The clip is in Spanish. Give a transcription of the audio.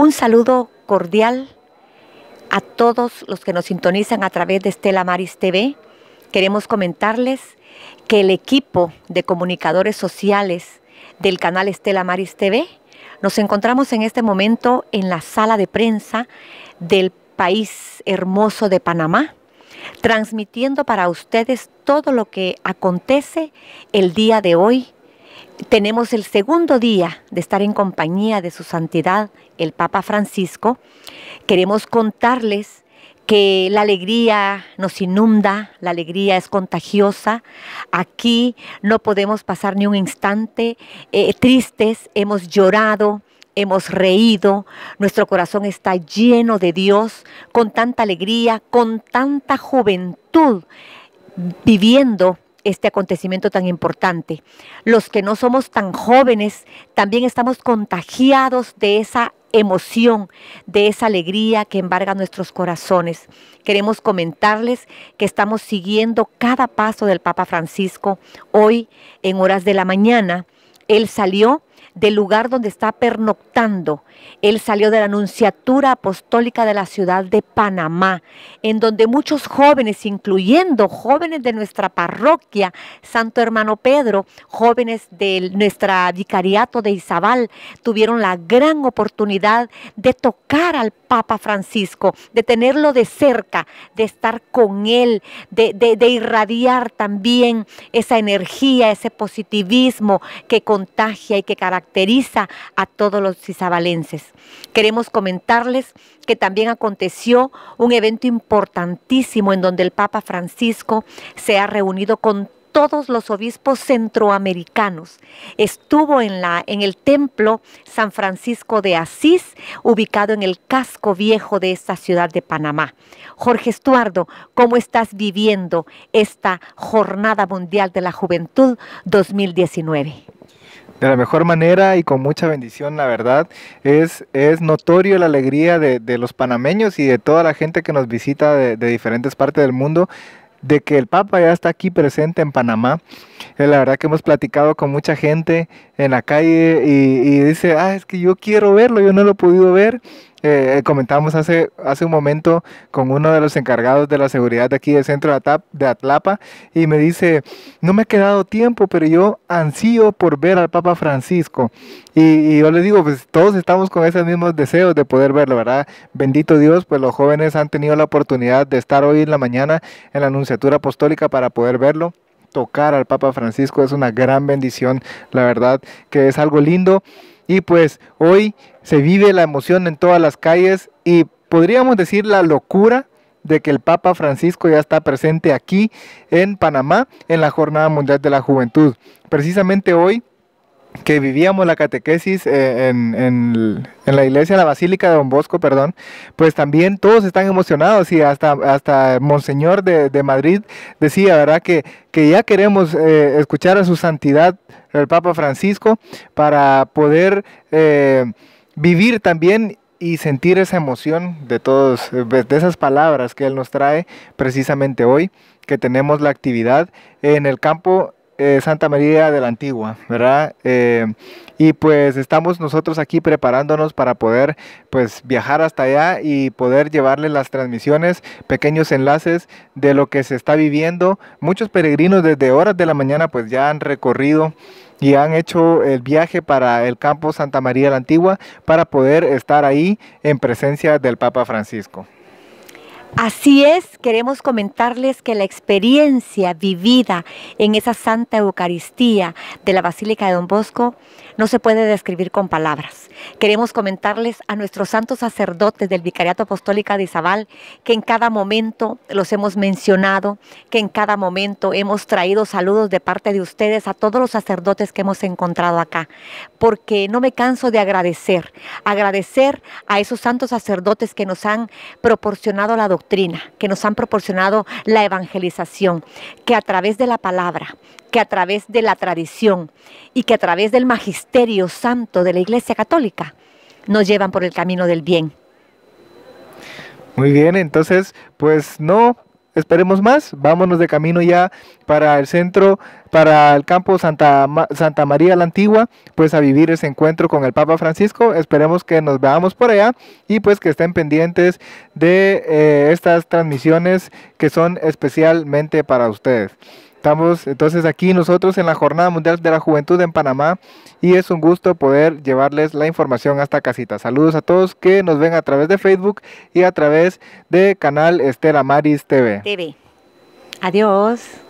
Un saludo cordial a todos los que nos sintonizan a través de Estela Maris TV. Queremos comentarles que el equipo de comunicadores sociales del canal Estela Maris TV nos encontramos en este momento en la sala de prensa del país hermoso de Panamá, transmitiendo para ustedes todo lo que acontece el día de hoy tenemos el segundo día de estar en compañía de su santidad, el Papa Francisco. Queremos contarles que la alegría nos inunda, la alegría es contagiosa. Aquí no podemos pasar ni un instante eh, tristes, hemos llorado, hemos reído, nuestro corazón está lleno de Dios, con tanta alegría, con tanta juventud, viviendo este acontecimiento tan importante. Los que no somos tan jóvenes también estamos contagiados de esa emoción, de esa alegría que embarga nuestros corazones. Queremos comentarles que estamos siguiendo cada paso del Papa Francisco. Hoy, en horas de la mañana, él salió del lugar donde está pernoctando. Él salió de la anunciatura Apostólica de la ciudad de Panamá, en donde muchos jóvenes, incluyendo jóvenes de nuestra parroquia, Santo Hermano Pedro, jóvenes de nuestra vicariato de Izabal, tuvieron la gran oportunidad de tocar al Papa Francisco, de tenerlo de cerca, de estar con él, de, irradiar también esa energía, ese positivismo que contagia y que caracteriza a todos los cisabalenses. Queremos comentarles que también aconteció un evento importantísimo en donde el Papa Francisco se ha reunido con todos los obispos centroamericanos. Estuvo en, la, en el templo San Francisco de Asís, ubicado en el casco viejo de esta ciudad de Panamá. Jorge Estuardo, ¿cómo estás viviendo esta Jornada Mundial de la Juventud 2019? de la mejor manera y con mucha bendición, la verdad. Es, es notorio la alegría de, los panameños y de toda la gente que nos visita de, diferentes partes del mundo de que el Papa ya está aquí presente en Panamá. Eh, la verdad que hemos platicado con mucha gente en la calle y, y dice, ah, es que yo quiero verlo, yo no lo he podido ver comentamos eh, eh, comentábamos hace, hace un momento con uno de los encargados de la seguridad de aquí del centro de, de Atlapa y me dice, no me ha quedado tiempo, pero yo ansío por ver al Papa Francisco. Y, yo le digo, pues todos estamos con esos mismos deseos de poder verlo, ¿verdad? Bendito Dios, pues los jóvenes han tenido la oportunidad de estar hoy en la mañana en la Anunciatura Apostólica para poder verlo tocar al Papa Francisco es una gran bendición, la verdad que es algo lindo y pues hoy se vive la emoción en todas las calles y podríamos decir la locura de que el Papa Francisco ya está presente aquí en Panamá en la Jornada Mundial de la Juventud. Precisamente hoy que vivíamos la catequesis eh, en, la iglesia, la Basílica de Don Bosco, perdón, pues también todos están emocionados y hasta, hasta Monseñor de, Madrid decía, ¿verdad?, que, que ya queremos eh, escuchar a su santidad, el Papa Francisco, para poder eh, vivir también y sentir esa emoción de todos, de esas palabras que él nos trae precisamente hoy, que tenemos la actividad en el campo eh, Santa María de la Antigua, ¿verdad? Eh, y pues estamos nosotros aquí preparándonos para poder pues viajar hasta allá y poder llevarle las transmisiones, pequeños enlaces de lo que se está viviendo. Muchos peregrinos desde horas de la mañana pues ya han recorrido y han hecho el viaje para el campo Santa María de la Antigua para poder estar ahí en presencia del Papa Francisco. Así es, queremos comentarles que la experiencia vivida en esa Santa Eucaristía de la Basílica de Don Bosco no se puede describir con palabras. Queremos comentarles a nuestros santos sacerdotes del Vicariato Apostólico de Izabal, que en cada momento los hemos mencionado, que en cada momento hemos traído saludos de parte de ustedes a todos los sacerdotes que hemos encontrado acá, porque no me canso de agradecer, agradecer a esos santos sacerdotes que nos han proporcionado la doctrina, que nos han proporcionado la evangelización, que a través de la palabra, que a través de la tradición y que a través del magisterio santo de la Iglesia Católica nos llevan por el camino del bien. Muy bien, entonces, pues no esperemos más, vámonos de camino ya para el centro, para el campo Santa, María la Antigua, pues a vivir ese encuentro con el Papa Francisco, esperemos que nos veamos por allá y pues que estén pendientes de eh, estas transmisiones que son especialmente para ustedes. Estamos entonces aquí nosotros en la Jornada Mundial de la Juventud en Panamá y es un gusto poder llevarles la información hasta casita. Saludos a todos que nos ven a través de Facebook y a través de canal Estela Maris TV. TV. Adiós.